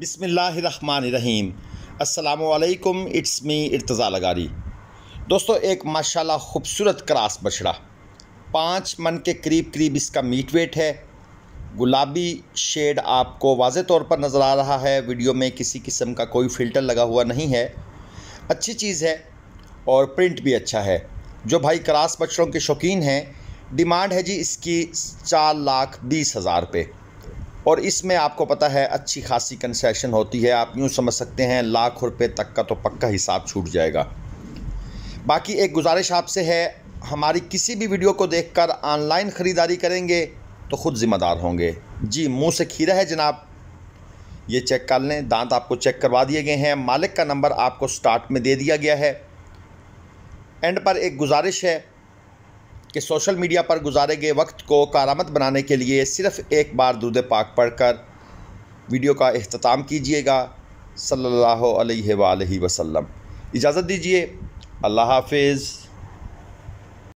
बिसमीम असलकम it's me Irtaza लगारी दोस्तों एक माशाल्लाह खूबसूरत क्रास बछड़ा पाँच मन के करीब करीब इसका मीट वेट है गुलाबी शेड आपको वाज तौर पर नज़र आ रहा है वीडियो में किसी किस्म का कोई फ़िल्टर लगा हुआ नहीं है अच्छी चीज़ है और प्रिंट भी अच्छा है जो भाई क्रास बछड़ों के शौकीन हैं डिमांड है जी इसकी चार लाख बीस हज़ार रुपये और इसमें आपको पता है अच्छी खासी कंसेशन होती है आप यूँ समझ सकते हैं लाख रुपये तक का तो पक्का हिसाब छूट जाएगा बाकी एक गुजारिश आपसे है हमारी किसी भी वीडियो को देखकर ऑनलाइन ख़रीदारी करेंगे तो ख़ुद ज़िम्मेदार होंगे जी मुंह से खीरा है जनाब ये चेक कर लें दांत आपको चेक करवा दिए गए हैं मालिक का नंबर आपको स्टार्ट में दे दिया गया है एंड पर एक गुजारिश है कि सोशल मीडिया पर गुजारे गए वक्त को कारामत बनाने के लिए सिर्फ़ एक बार दुरुद पाक पढ़ कर वीडियो का अख्ताम कीजिएगा सल्लल्लाहु अलैहि वसल्लम इजाज़त दीजिए अल्लाह हाफिज़